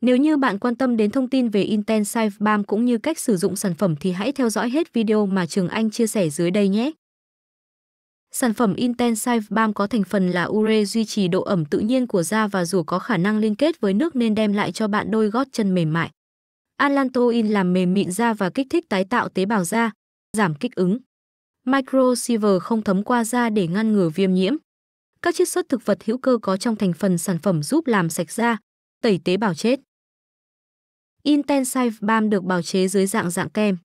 Nếu như bạn quan tâm đến thông tin về Intensive Balm cũng như cách sử dụng sản phẩm thì hãy theo dõi hết video mà Trường Anh chia sẻ dưới đây nhé. Sản phẩm Intensive Balm có thành phần là ure duy trì độ ẩm tự nhiên của da và rùa có khả năng liên kết với nước nên đem lại cho bạn đôi gót chân mềm mại. Alantoin làm mềm mịn da và kích thích tái tạo tế bào da, giảm kích ứng. Microsiever không thấm qua da để ngăn ngừa viêm nhiễm. Các chiết xuất thực vật hữu cơ có trong thành phần sản phẩm giúp làm sạch da, tẩy tế bào chết. Intensive Balm được bào chế dưới dạng dạng kem.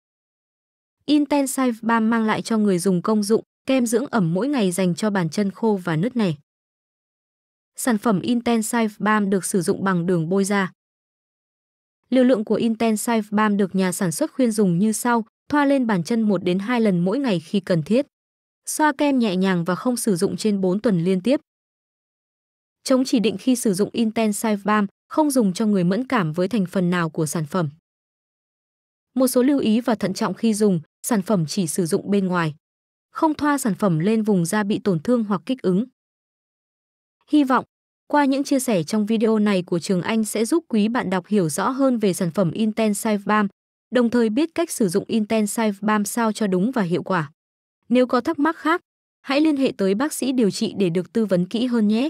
Intensive Balm mang lại cho người dùng công dụng kem dưỡng ẩm mỗi ngày dành cho bàn chân khô và nứt nẻ. Sản phẩm Intensive Balm được sử dụng bằng đường bôi da. Liều lượng của Intensive Balm được nhà sản xuất khuyên dùng như sau, thoa lên bàn chân 1 đến 2 lần mỗi ngày khi cần thiết. Xoa kem nhẹ nhàng và không sử dụng trên 4 tuần liên tiếp. Chống chỉ định khi sử dụng Intensive Balm, không dùng cho người mẫn cảm với thành phần nào của sản phẩm. Một số lưu ý và thận trọng khi dùng, sản phẩm chỉ sử dụng bên ngoài. Không thoa sản phẩm lên vùng da bị tổn thương hoặc kích ứng. Hy vọng, qua những chia sẻ trong video này của Trường Anh sẽ giúp quý bạn đọc hiểu rõ hơn về sản phẩm Intensive Balm, đồng thời biết cách sử dụng Intensive Balm sao cho đúng và hiệu quả. Nếu có thắc mắc khác, hãy liên hệ tới bác sĩ điều trị để được tư vấn kỹ hơn nhé.